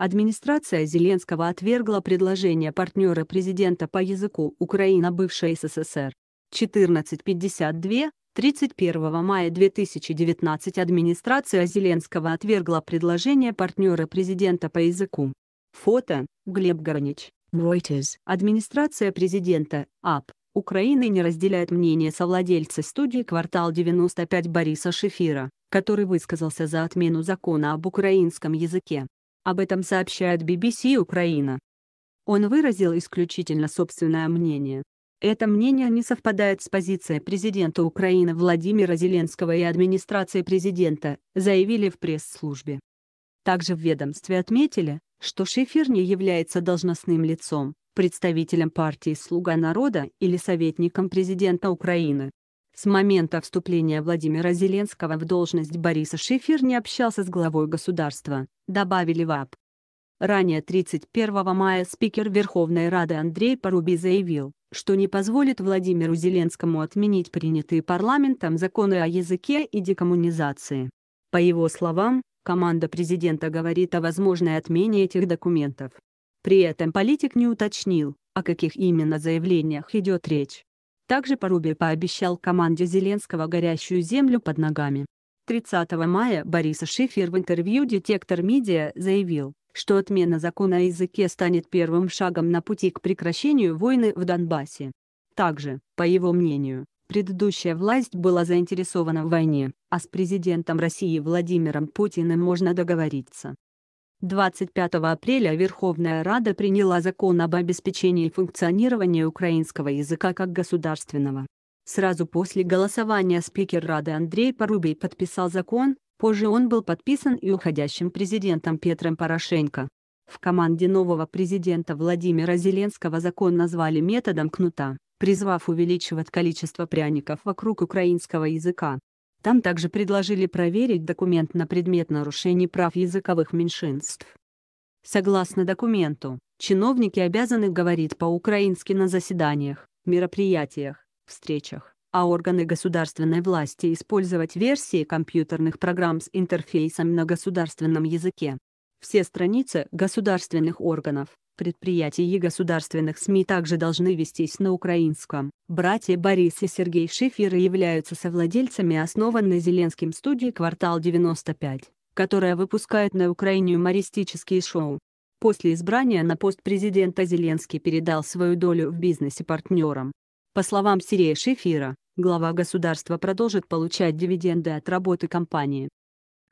Администрация Зеленского отвергла предложение партнера президента по языку Украина бывшая СССР 1452 31 мая 2019 администрация Зеленского отвергла предложение партнера президента по языку. Фото – Глеб Горнич, Reuters. Администрация президента, АП, Украины не разделяет мнение совладельца студии «Квартал 95» Бориса Шефира, который высказался за отмену закона об украинском языке. Об этом сообщает BBC Украина. Он выразил исключительно собственное мнение. Это мнение не совпадает с позицией президента Украины Владимира Зеленского и администрации президента, заявили в пресс-службе. Также в ведомстве отметили, что Шифер не является должностным лицом, представителем партии «Слуга народа» или советником президента Украины. С момента вступления Владимира Зеленского в должность Бориса Шифер не общался с главой государства, добавили ВАП. Ранее 31 мая спикер Верховной Рады Андрей Поруби заявил, что не позволит Владимиру Зеленскому отменить принятые парламентом законы о языке и декоммунизации. По его словам, команда президента говорит о возможной отмене этих документов. При этом политик не уточнил, о каких именно заявлениях идет речь. Также Порубе пообещал команде Зеленского горящую землю под ногами. 30 мая Бориса Шифер в интервью «Детектор Медиа» заявил, что отмена закона о языке станет первым шагом на пути к прекращению войны в Донбассе. Также, по его мнению, предыдущая власть была заинтересована в войне, а с президентом России Владимиром Путиным можно договориться. 25 апреля Верховная Рада приняла закон об обеспечении функционирования украинского языка как государственного. Сразу после голосования спикер Рады Андрей Порубий подписал закон, позже он был подписан и уходящим президентом Петром Порошенко. В команде нового президента Владимира Зеленского закон назвали методом кнута, призвав увеличивать количество пряников вокруг украинского языка. Там также предложили проверить документ на предмет нарушений прав языковых меньшинств. Согласно документу, чиновники обязаны говорить по-украински на заседаниях, мероприятиях, встречах, а органы государственной власти использовать версии компьютерных программ с интерфейсом на государственном языке. Все страницы государственных органов, Предприятия и государственных СМИ также должны вестись на украинском. Братья Борис и Сергей Шиферы являются совладельцами основанной Зеленским студии «Квартал 95», которая выпускает на Украине юмористические шоу. После избрания на пост президента Зеленский передал свою долю в бизнесе партнерам. По словам Сергея Шифира, глава государства продолжит получать дивиденды от работы компании.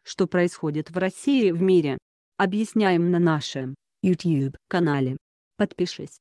Что происходит в России и в мире? Объясняем на нашем YouTube канале. Подпишись